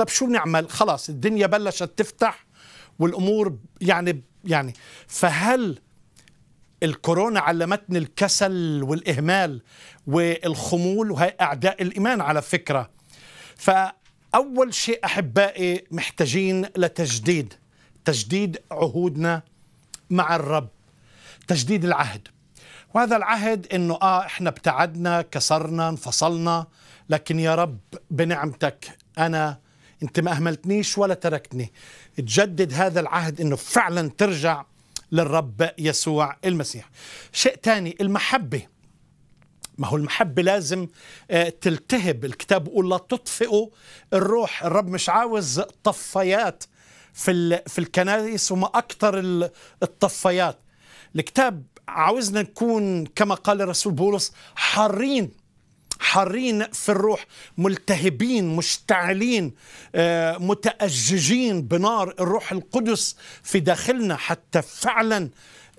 طب شو بنعمل خلاص الدنيا بلشت تفتح والامور يعني يعني فهل الكورونا علمتني الكسل والاهمال والخمول وهي اعداء الايمان على فكره فاول شيء احبائي محتاجين لتجديد تجديد عهودنا مع الرب تجديد العهد وهذا العهد انه اه احنا ابتعدنا كسرنا انفصلنا لكن يا رب بنعمتك انا انت ما اهملتنيش ولا تركتني تجدد هذا العهد انه فعلا ترجع للرب يسوع المسيح شيء ثاني المحبه ما هو المحبة لازم آه، تلتهب الكتاب بيقول لا تطفئوا الروح الرب مش عاوز طفايات في في الكنائس وما أكثر الطفايات الكتاب عاوزنا نكون كما قال الرسول بولس حارين حارين في الروح ملتهبين مشتعلين آه، متأججين بنار الروح القدس في داخلنا حتى فعلا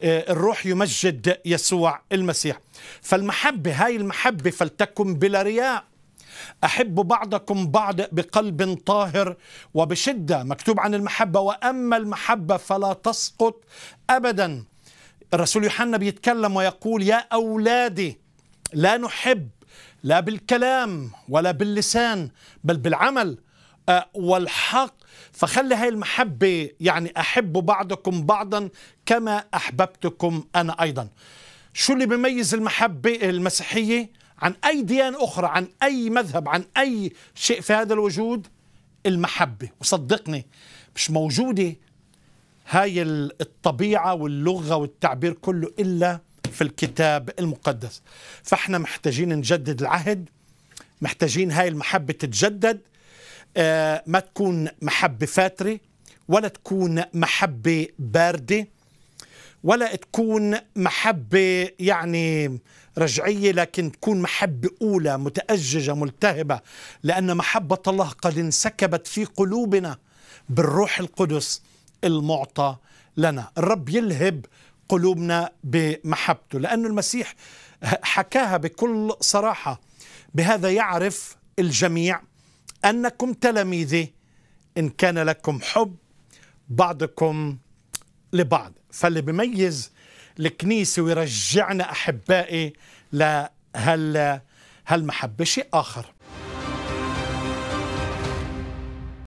آه، الروح يمجد يسوع المسيح فالمحبة هاي المحبة فلتكن بلا رياء أحب بعضكم بعض بقلب طاهر وبشدة مكتوب عن المحبة وأما المحبة فلا تسقط أبدا الرسول يوحنا بيتكلم ويقول يا أولادي لا نحب لا بالكلام ولا باللسان بل بالعمل آه، والحق فخلي هاي المحبة يعني أحبوا بعضكم بعضا كما أحببتكم أنا أيضا شو اللي بيميز المحبة المسيحية عن أي ديان أخرى عن أي مذهب عن أي شيء في هذا الوجود المحبة وصدقني مش موجودة هاي الطبيعة واللغة والتعبير كله إلا في الكتاب المقدس فاحنا محتاجين نجدد العهد محتاجين هاي المحبة تتجدد آه، ما تكون محبة فاترة ولا تكون محبة باردة ولا تكون محبة يعني رجعية لكن تكون محبة أولى متأججة ملتهبة لأن محبة الله قد انسكبت في قلوبنا بالروح القدس المعطى لنا الرب يلهب قلوبنا بمحبته لأن المسيح حكاها بكل صراحة بهذا يعرف الجميع أنكم تلاميذي إن كان لكم حب بعضكم لبعض فاللي بيميز الكنيسة ويرجعنا أحبائي لهالمحبة شيء آخر